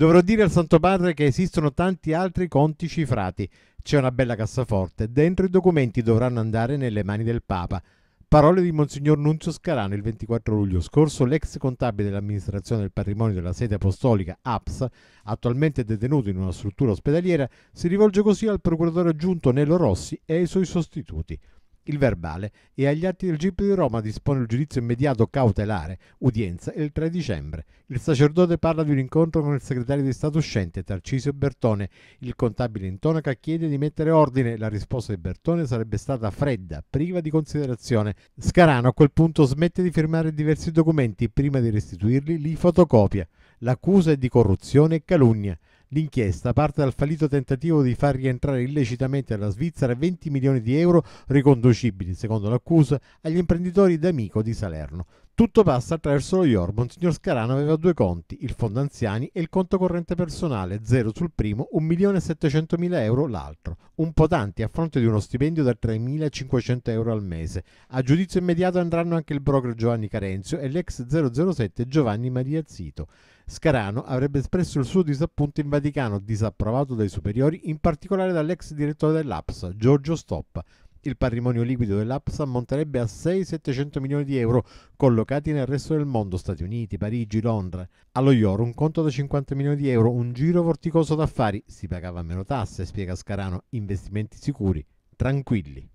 Dovrò dire al Santo Padre che esistono tanti altri conti cifrati. C'è una bella cassaforte. Dentro i documenti dovranno andare nelle mani del Papa. Parole di Monsignor Nunzio Scarano il 24 luglio scorso, l'ex contabile dell'amministrazione del patrimonio della sede apostolica APS, attualmente detenuto in una struttura ospedaliera, si rivolge così al procuratore aggiunto Nello Rossi e ai suoi sostituti il verbale e agli atti del GIP di Roma dispone il giudizio immediato cautelare, udienza il 3 dicembre. Il sacerdote parla di un incontro con il segretario di Stato uscente Tarcisio Bertone. Il contabile in tonaca chiede di mettere ordine. La risposta di Bertone sarebbe stata fredda, priva di considerazione. Scarano a quel punto smette di firmare diversi documenti prima di restituirli li fotocopia. L'accusa è di corruzione e calunnia. L'inchiesta parte dal fallito tentativo di far rientrare illecitamente alla Svizzera 20 milioni di euro riconducibili, secondo l'accusa, agli imprenditori d'amico di Salerno. Tutto passa attraverso lo Yorbon. Signor Scarano aveva due conti, il fondo anziani e il conto corrente personale, zero sul primo, 1.700.000 euro l'altro. Un po' tanti a fronte di uno stipendio da 3.500 euro al mese. A giudizio immediato andranno anche il broker Giovanni Carenzio e l'ex 007 Giovanni Maria Zito. Scarano avrebbe espresso il suo disappunto in Vaticano, disapprovato dai superiori, in particolare dall'ex direttore dell'APS, Giorgio Stoppa il patrimonio liquido dell'APS ammonterebbe a 6-700 milioni di euro, collocati nel resto del mondo, Stati Uniti, Parigi, Londra. Allo IOR un conto da 50 milioni di euro, un giro vorticoso d'affari, si pagava meno tasse, spiega Scarano, investimenti sicuri, tranquilli.